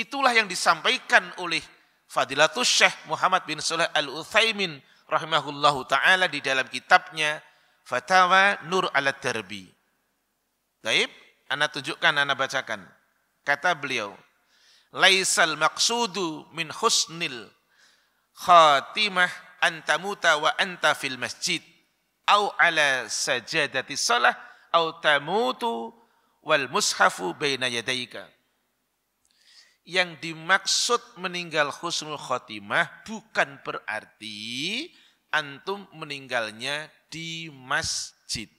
Itulah yang disampaikan oleh Fadilatul Syekh Muhammad bin Saleh Al-Utsaimin rahimahullahu taala di dalam kitabnya Fatawa Nur ala Darbi. Baik, ana tunjukkan, ana bacakan. Kata beliau, "Laisal maqsudu min husnil khatimah antamuta wa anta fil masjid au ala sajadati salah au tamutu wal mushafu baina yadayka." yang dimaksud meninggal khusnul khotimah bukan berarti antum meninggalnya di masjid.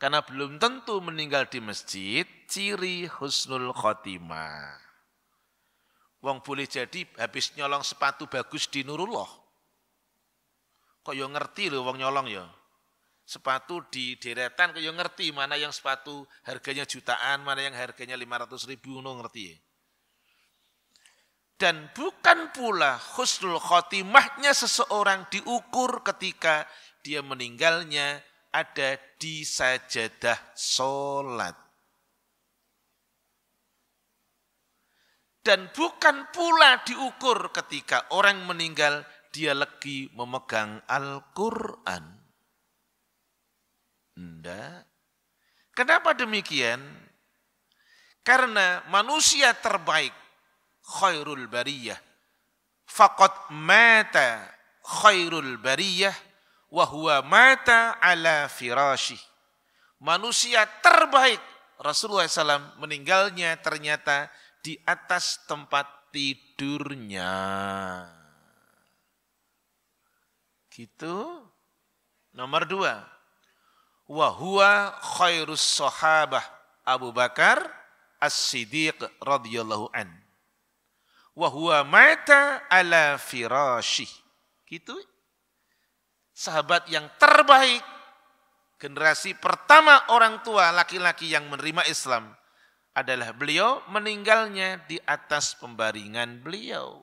Karena belum tentu meninggal di masjid ciri husnul khotimah. Wong boleh jadi habis nyolong sepatu bagus di Nurullah. Kok yo ngerti lu, wong nyolong ya sepatu di deretan kau ya ngerti mana yang sepatu harganya jutaan, mana yang harganya 500 ribu, no ngerti ya. Dan bukan pula husnul khotimahnya seseorang diukur ketika dia meninggalnya ada di sajadah solat. Dan bukan pula diukur ketika orang meninggal dia lagi memegang Al-Quran. Enggak. Kenapa demikian? Karena manusia terbaik khairul bariyah. Fakat mata khairul bariyah wa huwa mata ala firashi. Manusia terbaik Rasulullah SAW meninggalnya ternyata di atas tempat tidurnya. Gitu. Nomor dua, wa huwa khairus sahabah Abu Bakar As-Siddiq radhiyallahu an. Wa huwa mata ala firashi. Gitu. Sahabat yang terbaik generasi pertama orang tua laki-laki yang menerima Islam adalah beliau meninggalnya di atas pembaringan beliau.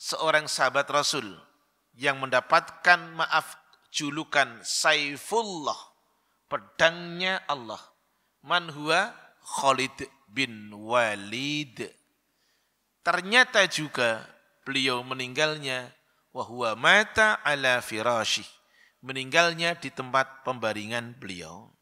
Seorang sahabat Rasul yang mendapatkan maaf julukan Saifullah, pedangnya Allah. Man huwa Khalid bin Walid. Ternyata juga beliau meninggalnya wahwa mata ala firashi. Meninggalnya di tempat pembaringan beliau.